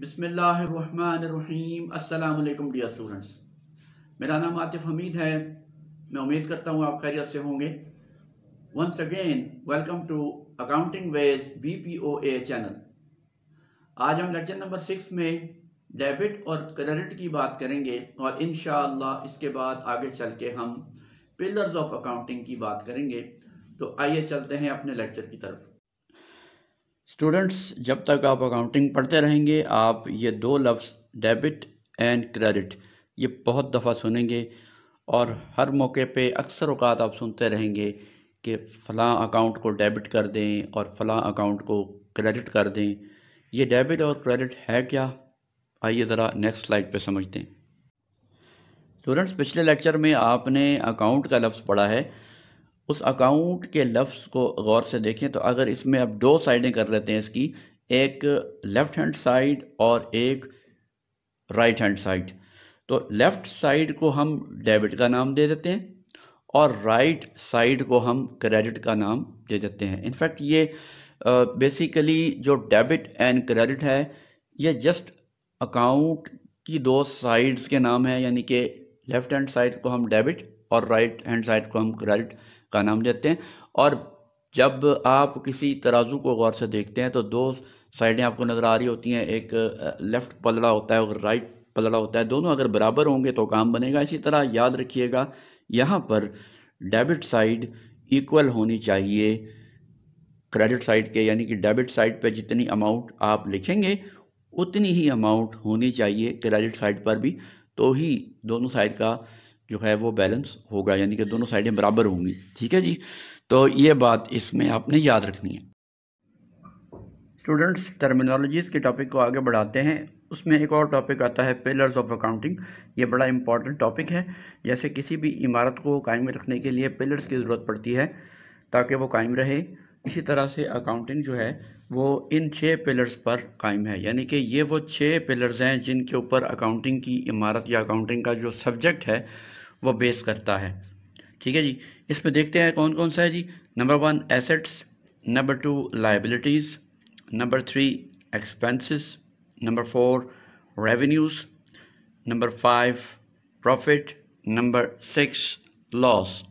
बिसमीम अल्लाम dear students मेरा नाम आतिफ हमीद है मैं उम्मीद करता हूँ आप खैरियत से होंगे once again welcome to accounting ways B P O A channel आज हम लेक्चर नंबर सिक्स में डेबिट और क्रेडिट की बात करेंगे और इन इसके बाद आगे चल के हम पिलर्स ऑफ अकाउंटिंग की बात करेंगे तो आइए चलते हैं अपने लेक्चर की तरफ स्टूडेंट्स जब तक आप अकाउंटिंग पढ़ते रहेंगे आप ये दो लफ्ज़ डेबिट एंड क्रेडिट ये बहुत दफ़ा सुनेंगे और हर मौके पे अक्सर अवकात आप सुनते रहेंगे कि फला अकाउंट को डेबिट कर दें और फ़लाँ अकाउंट को क्रेडिट कर दें ये डेबिट और क्रेडिट है क्या आइए ज़रा नेक्स्ट स्लाइड पे समझते हैं स्टूडेंट्स पिछले लेक्चर में आपने अकाउंट का लफ्ज़ पढ़ा है उस अकाउंट के लफ्स को गौर से देखें तो अगर इसमें आप दो साइडें कर लेते हैं इसकी एक लेफ़्ट हैंड साइड और एक राइट हैंड साइड तो लेफ़्ट साइड को हम डेबिट का नाम दे देते हैं और राइट right साइड को हम क्रेडिट का नाम दे देते हैं इनफैक्ट ये बेसिकली जो डेबिट एंड क्रेडिट है ये जस्ट अकाउंट की दो साइड्स के नाम है यानी कि लेफ़्ट हैंड साइड को हम डेबिट और राइट हैंड साइड को हम क्रेडिट का नाम देते हैं और जब आप किसी तराजू को गौर से देखते हैं तो दो साइडें आपको नज़र आ रही होती हैं एक लेफ़्ट पलड़ा होता है और राइट पलड़ा होता है दोनों अगर बराबर होंगे तो काम बनेगा इसी तरह याद रखिएगा यहाँ पर डेबिट साइड इक्वल होनी चाहिए क्रेडिट साइड के यानी कि डेबिट साइड पर जितनी अमाउंट आप लिखेंगे उतनी ही अमाउंट होनी चाहिए क्रेडिट साइड पर भी तो ही दोनों साइड का जो है वो बैलेंस होगा यानी कि दोनों साइडें बराबर होंगी ठीक है जी तो ये बात इसमें आपने याद रखनी है स्टूडेंट्स टर्मिनोलॉजीज़ के टॉपिक को आगे बढ़ाते हैं उसमें एक और टॉपिक आता है पिलर्स ऑफ अकाउंटिंग ये बड़ा इंपॉर्टेंट टॉपिक है जैसे किसी भी इमारत को कायम रखने के लिए पिलर्स की ज़रूरत पड़ती है ताकि वो कायम रहे इसी तरह से अकाउंटिंग जो है वो इन छः पिलर्स पर कायम है यानी कि ये वो छः पिलर्स हैं जिनके ऊपर अकाउंटिंग की इमारत या अकाउंटिंग का जो सब्जेक्ट है वो बेस करता है ठीक है जी इसमें देखते हैं कौन कौन सा है जी number one assets number two liabilities number three expenses number four revenues number five profit number six loss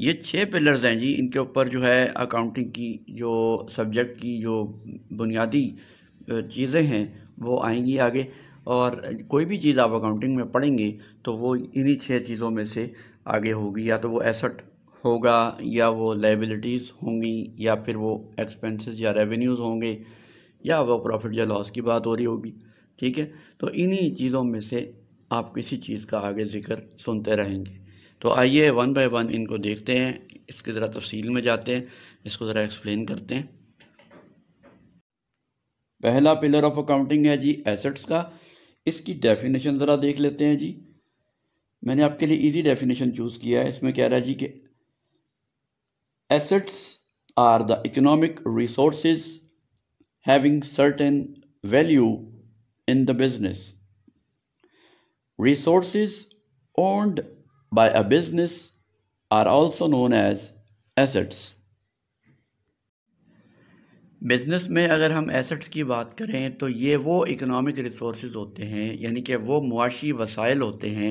ये छः पिलर्स हैं जी इनके ऊपर जो है अकाउंटिंग की जो सब्जेक्ट की जो बुनियादी चीज़ें हैं वो आएंगी आगे और कोई भी चीज़ आप अकाउंटिंग में पढ़ेंगे तो वो इन्हीं छः चीज़ों में से आगे होगी या तो वो एसेट होगा या वो लाइबिलिटीज़ होंगी या फिर वो एक्सपेंसेस या रेवेन्यूज़ होंगे या वो प्रॉफिट या लॉस की बात हो रही होगी ठीक है तो इन्हीं चीज़ों में से आप किसी चीज़ का आगे ज़िक्र सुनते रहेंगे तो आइए वन बाय वन इनको देखते हैं इसकी ज़रा तफसील में जाते हैं इसको ज़रा एक्सप्लेन करते हैं पहला पिलर ऑफ अकाउंटिंग है जी एसेट्स का इसकी डेफिनेशन ज़रा देख लेते हैं जी मैंने आपके लिए इजी डेफिनेशन चूज़ किया है इसमें कह रहा है जी कि assets are the economic resource having certain value in the business resources ओन्ड by a business are also known as assets. Business में अगर हम एसेट्स की बात करें तो ये वो इकोनॉमिक रिसोर्स होते हैं यानी कि वो मुआशी वसाइल होते हैं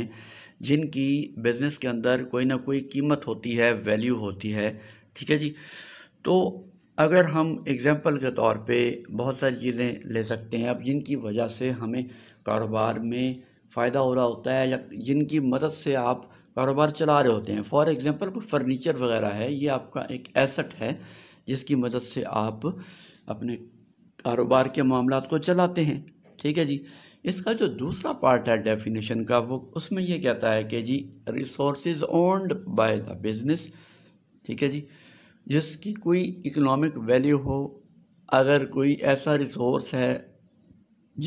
जिनकी बिज़नेस के अंदर कोई ना कोई कीमत होती है वैल्यू होती है ठीक है जी तो अगर हम एग्ज़ाम्पल के तौर पे बहुत सारी चीज़ें ले सकते हैं अब जिनकी वजह से हमें कारोबार में फ़ायदा हो रहा होता है या जिनकी मदद से आप कारोबार चला रहे होते हैं फॉर एग्ज़ाम्पल कोई फर्नीचर वगैरह है ये आपका एक एसेट है जिसकी मदद से आप अपने कारोबार के मामला को चलाते हैं ठीक है जी इसका जो दूसरा पार्ट है डेफिनेशन का वो उसमें ये कहता है कि जी resource owned by the business ठीक है जी जिसकी कोई इकोनॉमिक वैल्यू हो अगर कोई ऐसा रिसोर्स है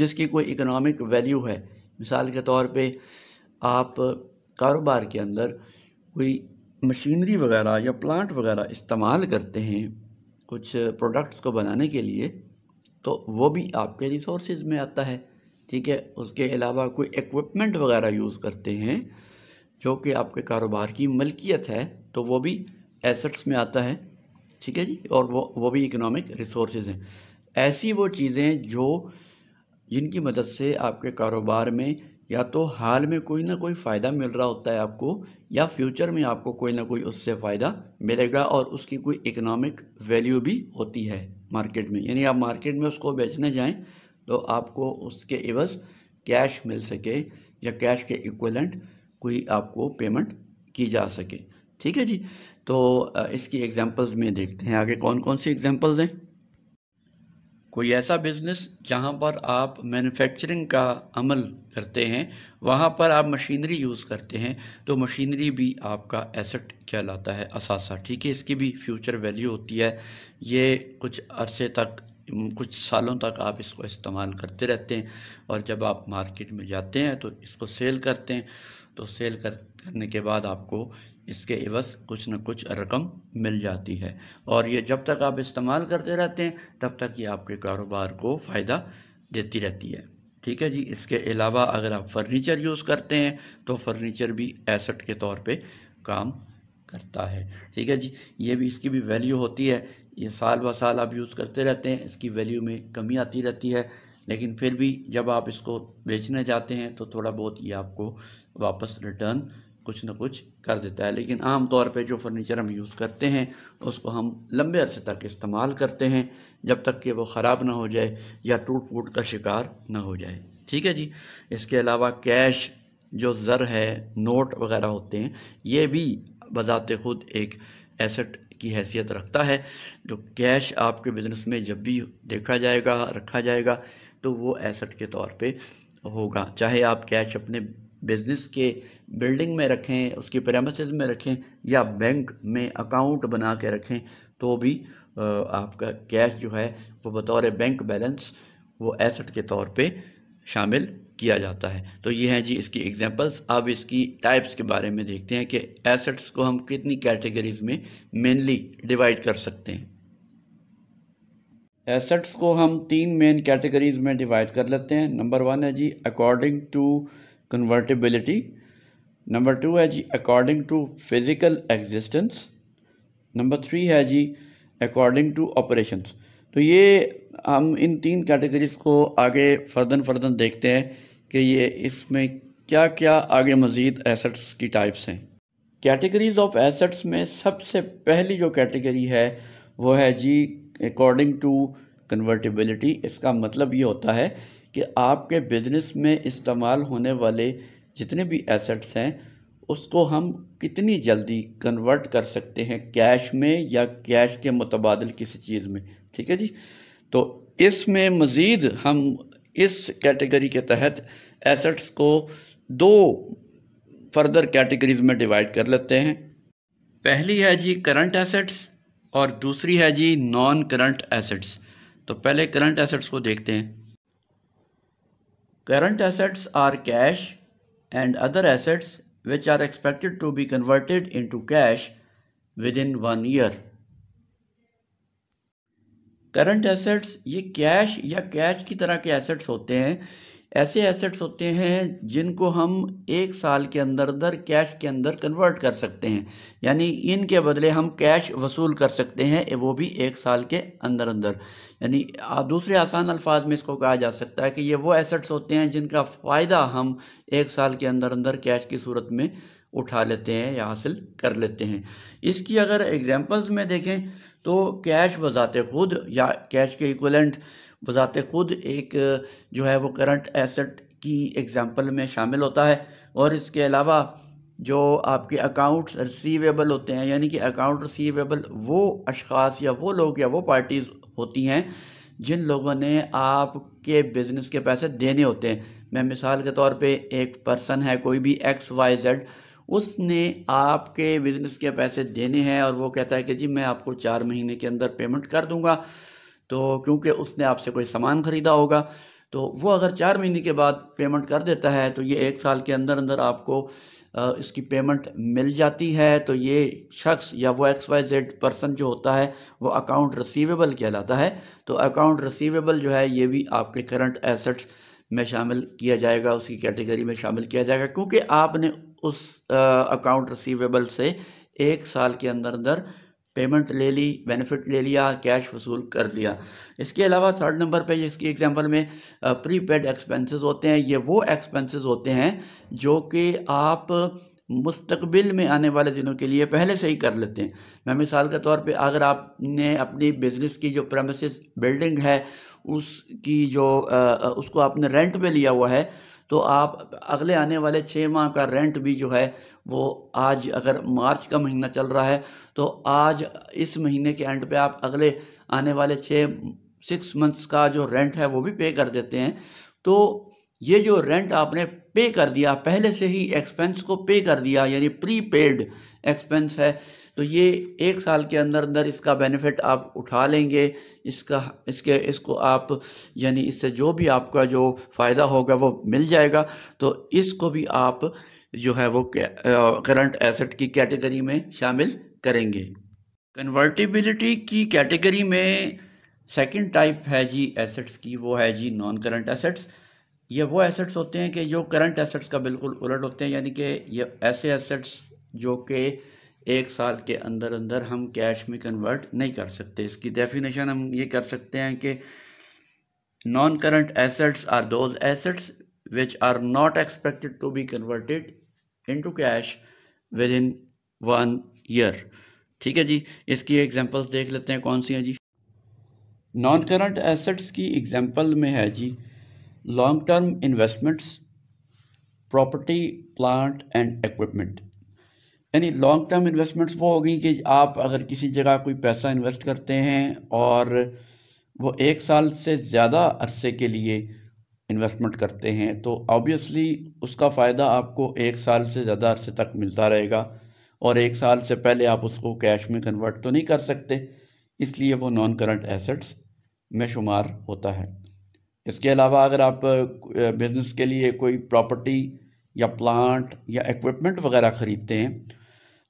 जिसकी कोई इकोनॉमिक वैल्यू है मिसाल के तौर पे आप कारोबार के अंदर कोई मशीनरी वगैरह या प्लांट वगैरह इस्तेमाल करते हैं कुछ प्रोडक्ट्स को बनाने के लिए तो वो भी आपके रिसोर्स में आता है ठीक है उसके अलावा कोई इक्विपमेंट वगैरह यूज़ करते हैं जो कि आपके कारोबार की मलकियत है तो वो भी एसेट्स में आता है ठीक है जी और वो वो भी इकोनॉमिक रिसोर्स हैं ऐसी वो चीज़ें जो जिनकी मदद से आपके कारोबार में या तो हाल में कोई ना कोई फ़ायदा मिल रहा होता है आपको या फ्यूचर में आपको कोई ना कोई उससे फ़ायदा मिलेगा और उसकी कोई इकोनॉमिक वैल्यू भी होती है मार्केट में यानी आप मार्केट में उसको बेचने जाएं तो आपको उसके एवज कैश मिल सके या कैश के इक्वलेंट कोई आपको पेमेंट की जा सके ठीक है जी तो इसकी एग्जांपल्स में देखते हैं आगे कौन कौन सी एग्जांपल्स हैं कोई ऐसा बिजनेस जहां पर आप मैन्युफैक्चरिंग का अमल करते हैं वहाँ पर आप मशीनरी यूज़ करते हैं तो मशीनरी भी आपका एसेट कहलाता है असासा ठीक है इसकी भी फ्यूचर वैल्यू होती है ये कुछ अरसे तक कुछ सालों तक आप इसको इस्तेमाल करते रहते हैं और जब आप मार्केट में जाते हैं तो इसको सेल करते हैं तो सेल कर, करने के बाद आपको इसके एवज कुछ ना कुछ रकम मिल जाती है और ये जब तक आप इस्तेमाल करते रहते हैं तब तक ये आपके कारोबार को फ़ायदा देती रहती है ठीक है जी इसके अलावा अगर आप फर्नीचर यूज़ करते हैं तो फर्नीचर भी एसेट के तौर पे काम करता है ठीक है जी ये भी इसकी भी वैल्यू होती है ये साल ब साल आप यूज़ करते रहते हैं इसकी वैल्यू में कमी आती रहती है लेकिन फिर भी जब आप इसको बेचने जाते हैं तो थोड़ा बहुत ये आपको वापस रिटर्न कुछ ना कुछ कर देता है लेकिन आम तौर पे जो फर्नीचर हम यूज़ करते हैं उसको हम लंबे अरसे तक इस्तेमाल करते हैं जब तक कि वो ख़राब ना हो जाए या टूट फूट का शिकार ना हो जाए ठीक है जी इसके अलावा कैश जो ज़र है नोट वगैरह होते हैं ये भी बज़ात खुद एक एसेट की हैसियत रखता है जो तो कैश आपके बिज़नेस में जब भी देखा जाएगा रखा जाएगा तो वो एसेट के तौर पे होगा चाहे आप कैश अपने बिज़नेस के बिल्डिंग में रखें उसकी प्रेमिसेस में रखें या बैंक में अकाउंट बना के रखें तो भी आपका कैश जो है वो बतौर बैंक बैलेंस वो एसेट के तौर पे शामिल किया जाता है तो ये हैं जी इसकी एग्जांपल्स अब इसकी टाइप्स के बारे में देखते हैं कि एसेट्स को हम कितनी कैटेगरीज में मेनली डिवाइड कर सकते हैं एसेट्स को हम तीन मेन कैटेगरीज में डिवाइड कर लेते हैं नंबर वन है जी according to convertibility. Number two है जी according to physical existence number three है जी अकॉर्डिंग टू ऑपरेशन तो ये हम इन तीन कैटेगरीज को आगे फर्दन फर्दन देखते हैं कि ये इसमें क्या क्या आगे मज़ीद एसेट्स की टाइप्स हैं कैटेगरीज ऑफ एसेट्स में सबसे पहली जो कैटेगरी है वो है जी अकॉर्डिंग टू कन्वर्टिबिलिटी इसका मतलब ये होता है कि आपके बिजनेस में इस्तेमाल होने वाले जितने भी एसेट्स हैं उसको हम कितनी जल्दी कन्वर्ट कर सकते हैं कैश में या कैश के मुतबादल किसी चीज़ में ठीक है जी तो इसमें मज़ीद हम इस कैटेगरी के तहत एसेट्स को दो फर्दर कैटेगरीज में डिवाइड कर लेते हैं पहली है जी करंट एसेट्स और दूसरी है जी नॉन करंट एसेट्स तो पहले करंट एसेट्स को देखते हैं Current assets are cash and other assets which are expected to be converted into cash within one year. Current assets ये कैश या कैश की तरह के एसेट्स होते हैं ऐसे एसेट्स होते हैं जिनको हम एक साल के अंदर अंदर कैश के अंदर कन्वर्ट कर सकते हैं यानी इनके बदले हम कैश वसूल कर सकते हैं वो भी एक साल के अंदर अंदर यानी दूसरे आसान अल्फाज में इसको कहा जा सकता है कि ये वो एसेट्स होते हैं जिनका फ़ायदा हम एक साल के अंदर अंदर कैश की सूरत में उठा लेते हैं या हासिल कर लेते हैं इसकी अगर एग्जांपल्स में देखें तो कैश बजाते खुद या कैश के इक्वलेंट बजाते खुद एक जो है वो करंट एसेट की एग्जांपल में शामिल होता है और इसके अलावा जो आपके अकाउंट्स रिसीवेबल होते हैं यानी कि अकाउंट रिसीवेबल वो अशास या वो लोग या वो पार्टीज़ होती हैं जिन लोगों ने आपके बिज़नेस के पैसे देने होते हैं मैं मिसाल के तौर पे एक पर्सन है कोई भी एक्स वाई जेड उसने आपके बिजनेस के पैसे देने हैं और वो कहता है कि जी मैं आपको चार महीने के अंदर पेमेंट कर दूंगा तो क्योंकि उसने आपसे कोई सामान ख़रीदा होगा तो वो अगर चार महीने के बाद पेमेंट कर देता है तो ये एक साल के अंदर अंदर आपको इसकी पेमेंट मिल जाती है तो ये शख्स या वो एक्स वाई जेड पर्सन जो होता है वो अकाउंट रिसीवेबल कहलाता है तो अकाउंट रिसीवेबल जो है ये भी आपके करंट एसेट्स में शामिल किया जाएगा उसकी कैटेगरी में शामिल किया जाएगा क्योंकि आपने उस अकाउंट रिसीवेबल से एक साल के अंदर अंदर पेमेंट ले ली बेनिफिट ले लिया कैश वसूल कर लिया इसके अलावा थर्ड नंबर पे इसकी एग्जांपल में प्रीपेड एक्सपेंसेस होते हैं ये वो एक्सपेंसेस होते हैं जो कि आप मुस्तकबिल में आने वाले दिनों के लिए पहले से ही कर लेते हैं मैं मिसाल के तौर पे अगर आपने अपनी बिजनेस की जो प्रमिस बिल्डिंग है उसकी जो आ, उसको आपने रेंट पे लिया हुआ है तो आप अगले आने वाले छः माह का रेंट भी जो है वो आज अगर मार्च का महीना चल रहा है तो आज इस महीने के एंड पे आप अगले आने वाले छः सिक्स मंथ्स का जो रेंट है वो भी पे कर देते हैं तो ये जो रेंट आपने पे कर दिया पहले से ही एक्सपेंस को पे कर दिया यानी प्री पेड एक्सपेंस है तो ये एक साल के अंदर अंदर इसका बेनिफिट आप उठा लेंगे इसका इसके इसको आप यानी इससे जो भी आपका जो फ़ायदा होगा वो मिल जाएगा तो इसको भी आप जो है वो करंट एसेट की कैटेगरी में शामिल करेंगे कन्वर्टिबिलिटी की कैटेगरी में सेकंड टाइप है जी एसेट्स की वो है जी नॉन करंट एसेट्स ये वो एसेट्स होते हैं कि जो करंट एसेट्स का बिल्कुल उलट होते हैं यानी कि ये ऐसे एसेट्स जो कि एक साल के अंदर अंदर हम कैश में कन्वर्ट नहीं कर सकते इसकी डेफिनेशन हम ये कर सकते हैं कि non current assets are those assets which are not expected to be converted into cash within one year ठीक है जी इसकी एग्जांपल्स देख लेते हैं कौन सी हैं जी नॉन करंट एसेट्स की एग्जांपल में है जी long term investments property plant and equipment यानी लॉन्ग टर्म इन्वेस्टमेंट्स वो होगी कि आप अगर किसी जगह कोई पैसा इन्वेस्ट करते हैं और वो एक साल से ज़्यादा अरसे के लिए इन्वेस्टमेंट करते हैं तो ऑब्वियसली उसका फ़ायदा आपको एक साल से ज़्यादा अरसे तक मिलता रहेगा और एक साल से पहले आप उसको कैश में कन्वर्ट तो नहीं कर सकते इसलिए वो नॉन करंट एसेट्स में शुमार होता है इसके अलावा अगर आप बिज़नेस के लिए कोई प्रॉपर्टी या प्लांट या इक्विपमेंट वगैरह ख़रीदते हैं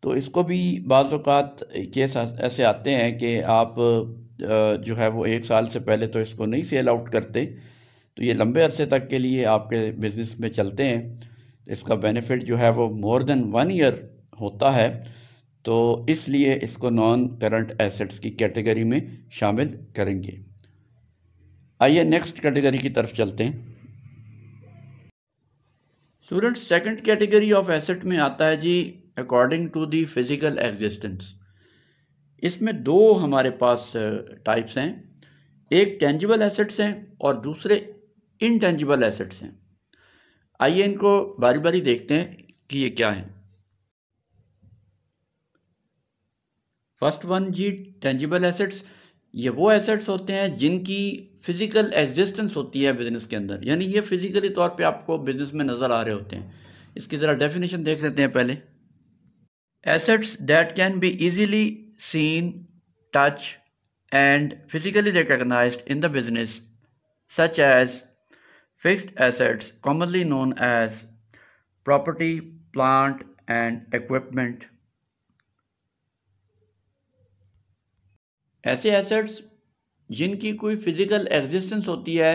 तो इसको भी बाज़ात केस ऐसे आते हैं कि आप जो है वो एक साल से पहले तो इसको नहीं सेल आउट करते तो ये लंबे अरसे तक के लिए आपके बिज़नेस में चलते हैं इसका बेनिफिट जो है वो मोर देन वन ईयर होता है तो इसलिए इसको नॉन करंट एसेट्स की कैटेगरी में शामिल करेंगे आइए नेक्स्ट कैटेगरी की तरफ चलते हैं student second category of asset में आता है जी according to the physical existence इसमें दो हमारे पास टाइप्स हैं एक टेंजिबल एसेट्स हैं और दूसरे इनटेंजिबल एसेट्स हैं आइए इनको बारी बारी देखते हैं कि ये क्या है फर्स्ट वन जी टेंजिबल एसेट्स ये वो एसेट्स होते हैं जिनकी फिजिकल एग्जिस्टेंस होती है बिजनेस के अंदर यानी ये फिजिकली तौर पे आपको बिजनेस में नज़र आ रहे होते हैं इसकी ज़रा डेफिनेशन देख लेते हैं पहले assets that can be easily seen, touch and physically recognized in the business, such as fixed assets, commonly known as property, plant, and equipment. ऐसे एसेट्स जिनकी कोई फिजिकल एग्जिस्टेंस होती है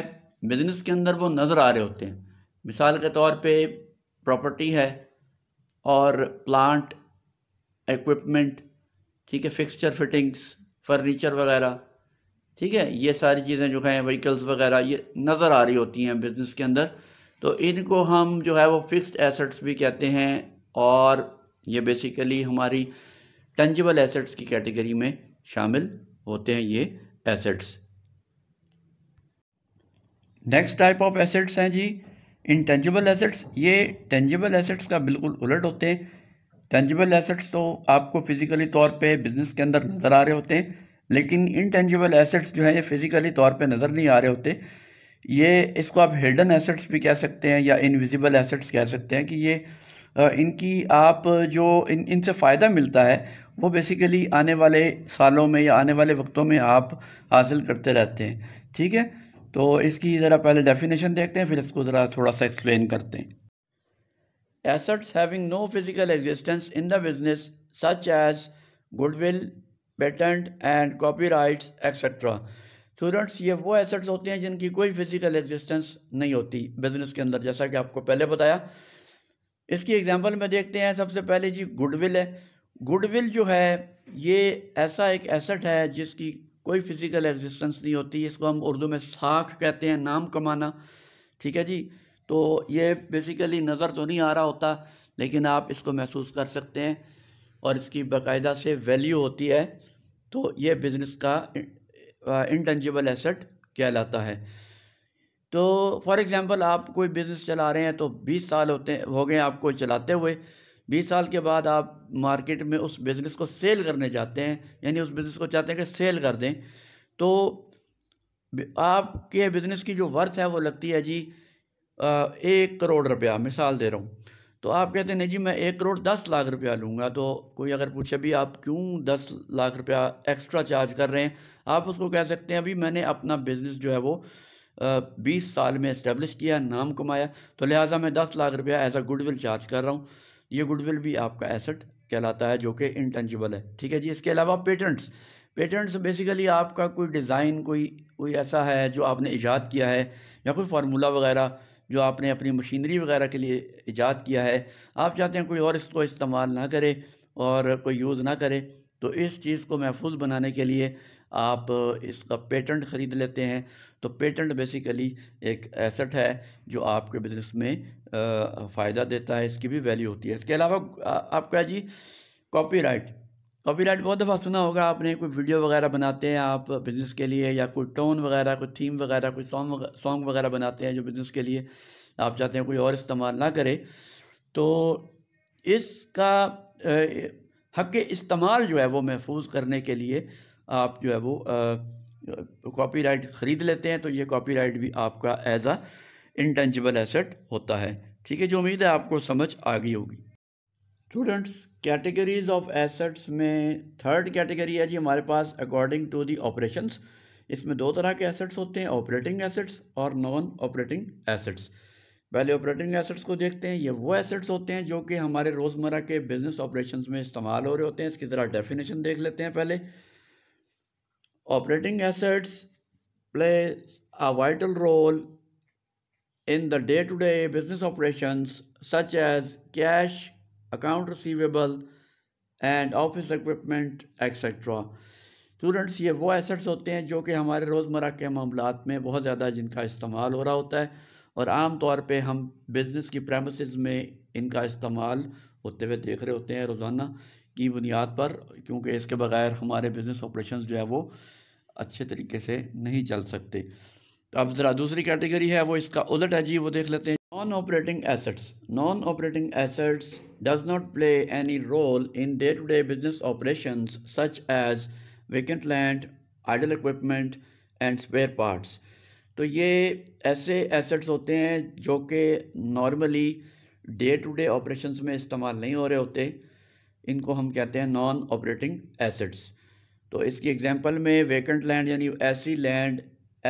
बिजनेस के अंदर वो नज़र आ रहे होते हैं मिसाल के तौर पे प्रॉपर्टी है और प्लांट इक्विपमेंट ठीक है फिक्सचर फिटिंग्स फर्नीचर वगैरह ठीक है ये सारी चीज़ें जो हैं व्हीकल्स वगैरह ये नज़र आ रही होती हैं बिज़नेस के अंदर तो इनको हम जो है वो फिक्स्ड एसेट्स भी कहते हैं और ये बेसिकली हमारी टेंजिबल एसेट्स की कैटेगरी में शामिल होते हैं ये assets next type of assets हैं जी इंटेंजिबल एसेट्स ये टेंजिबल एसेट्स का बिल्कुल उलट होते हैं टेंजिबल एसेट्स तो आपको फिजिकली तौर पे बिजनेस के अंदर नज़र आ रहे होते हैं लेकिन इनटेंजिबल एसेट्स जो हैं ये फिजिकली तौर पे नज़र नहीं आ रहे होते ये इसको आप हिडन एसेट्स भी कह सकते हैं या इनविजिबल एसेट्स कह सकते हैं कि ये इनकी आप जो इन इनसे फ़ायदा मिलता है वो बेसिकली आने वाले सालों में या आने वाले वक्तों में आप हासिल करते रहते हैं ठीक है तो इसकी ज़रा पहले डेफिनेशन देखते हैं फिर इसको ज़रा थोड़ा सा एक्सप्लेन करते हैं assets having no physical existence in the business such as goodwill patent and copyrights etc students ये वो एसेट्स होते हैं जिनकी कोई फिजिकल एग्जिस्टेंस नहीं होती बिजनेस के अंदर जैसा कि आपको पहले बताया इसकी एग्जांपल में देखते हैं सबसे पहले जी गुडविल है गुडविल जो है ये ऐसा एक एसेट है जिसकी कोई फिजिकल एग्जिस्टेंस नहीं होती इसको हम उर्दू में साख कहते हैं नाम कमाना ठीक है जी तो ये बेसिकली नज़र तो नहीं आ रहा होता लेकिन आप इसको महसूस कर सकते हैं और इसकी बाकायदा से वैल्यू होती है तो ये बिज़नेस का इंटेंजिबल एसेट कहलाता है तो फॉर एग्ज़ाम्पल आप कोई बिज़नेस चला रहे हैं तो 20 साल होते हो गए आपको चलाते हुए 20 साल के बाद आप मार्केट में उस बिज़नेस को सेल करने जाते हैं यानी उस बिज़नेस को चाहते हैं कि सेल कर दें तो आपके बिज़नेस की जो वर्थ है वो लगती है जी एक करोड़ रुपया मिसाल दे रहा हूँ तो आप कहते हैं जी मैं एक करोड़ दस लाख रुपया लूँगा तो कोई अगर पूछे भी आप क्यों दस लाख रुपया एक्स्ट्रा चार्ज कर रहे हैं आप उसको कह सकते हैं अभी मैंने अपना बिज़नेस जो है वो बीस साल में इस्टेब्लिश किया नाम कमाया तो लिहाजा मैं दस लाख रुपया एज अ गुडविल चार्ज कर रहा हूँ ये गुडविल भी आपका एसेट कहलाता है जो कि इंटेंजिबल है ठीक है जी इसके अलावा पेटेंट्स पेटेंट्स बेसिकली आपका कोई डिज़ाइन कोई कोई ऐसा है जो आपने ईजाद किया है या कोई फार्मूला वगैरह जो आपने अपनी मशीनरी वगैरह के लिए ईजाद किया है आप चाहते हैं कोई और इसको इस्तेमाल ना करे और कोई यूज़ ना करे तो इस चीज़ को महफूज बनाने के लिए आप इसका पेटेंट ख़रीद लेते हैं तो पेटेंट बेसिकली एक एसेट है जो आपके बिज़नेस में फ़ायदा देता है इसकी भी वैल्यू होती है इसके अलावा आप क्या जी कॉपीराइट कॉपीराइट तो बहुत दफ़ा सुना होगा आपने कोई वीडियो वगैरह बनाते हैं आप बिज़नेस के लिए या कोई टोन वगैरह कोई थीम वगैरह कोई सॉन्ग सॉन्ग वगैरह बनाते हैं जो बिज़नेस के लिए आप चाहते हैं कोई और इस्तेमाल ना करे तो इसका हक इस्तेमाल जो है वो महफूज करने के लिए आप जो है वो कॉपीराइट ख़रीद लेते हैं तो ये कॉपीराइट भी आपका एज आ इंटेंजिबल एसेट होता है ठीक है जो उम्मीद है आपको समझ आ गई होगी स्टूडेंट्स कैटेगरीज ऑफ एसेट्स में थर्ड कैटेगरी है जी हमारे पास अकॉर्डिंग टू दी ऑपरेशन इसमें दो तरह के एसेट्स होते हैं ऑपरेटिंग एसेट्स और नॉन ऑपरेटिंग एसेट्स पहले ऑपरेटिंग एसेट्स को देखते हैं ये वो एसेट्स होते हैं जो कि हमारे रोज़मर्रा के बिजनेस ऑपरेशंस में इस्तेमाल हो रहे होते हैं इसकी ज़रा डेफिनेशन देख लेते हैं पहले operating assets play a vital role in the day to day business operations such as cash account receivable and office equipment etcetera students ये वो एसेट्स होते हैं जो कि हमारे रोज़मर्रा के मामला में बहुत ज़्यादा जिनका इस्तेमाल हो रहा होता है और आम तौर पे हम बिज़नेस की प्रेमिस में इनका इस्तेमाल होते हुए देख रहे होते हैं रोज़ाना की बुनियाद पर क्योंकि इसके बगैर हमारे बिज़नेस ऑपरेशन जो है वो अच्छे तरीके से नहीं चल सकते अब ज़रा दूसरी कैटेगरी है वो इसका उलट है जी वो देख लेते हैं non operating assets non operating assets does not play any role in day to day business operation such as vacant land idle equipment and spare parts तो ये ऐसे एसेट्स होते हैं जो कि normally day to day operation में इस्तेमाल नहीं हो रहे होते इनको हम कहते हैं नॉन ऑपरेटिंग एसेट्स तो इसकी एग्जाम्पल में वेकेंट लैंड यानी ऐसी लैंड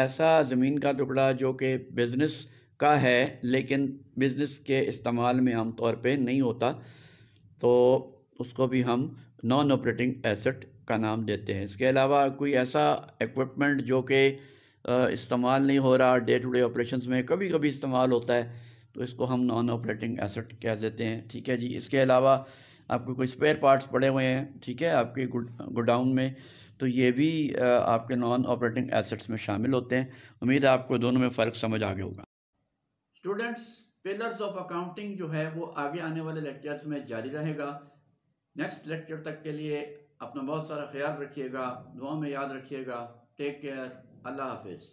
ऐसा ज़मीन का टुकड़ा जो कि बिजनेस का है लेकिन बिज़नेस के इस्तेमाल में आम तौर पे नहीं होता तो उसको भी हम नॉन ऑपरेटिंग एसेट का नाम देते हैं इसके अलावा कोई ऐसा इक्विपमेंट जो कि इस्तेमाल नहीं हो रहा डे टू डे ऑपरेशंस में कभी कभी इस्तेमाल होता है तो इसको हम नॉन ऑपरेटिंग एसेट कह देते हैं ठीक है जी इसके अलावा आपके कोई स्पेयर पार्ट्स पड़े हुए हैं ठीक है आपके गोडाउन में तो ये भी आपके नॉन ऑपरेटिंग एसेट्स में शामिल होते हैं उम्मीद है आपको दोनों में फ़र्क समझ आ गया होगा स्टूडेंट्स पिलर्स ऑफ अकाउंटिंग जो है वो आगे आने वाले लेक्चर्स में जारी रहेगा नेक्स्ट लेक्चर तक के लिए अपना बहुत सारा ख्याल रखिएगा दुआ में याद रखिएगा टेक केयर अल्लाह हाफिज़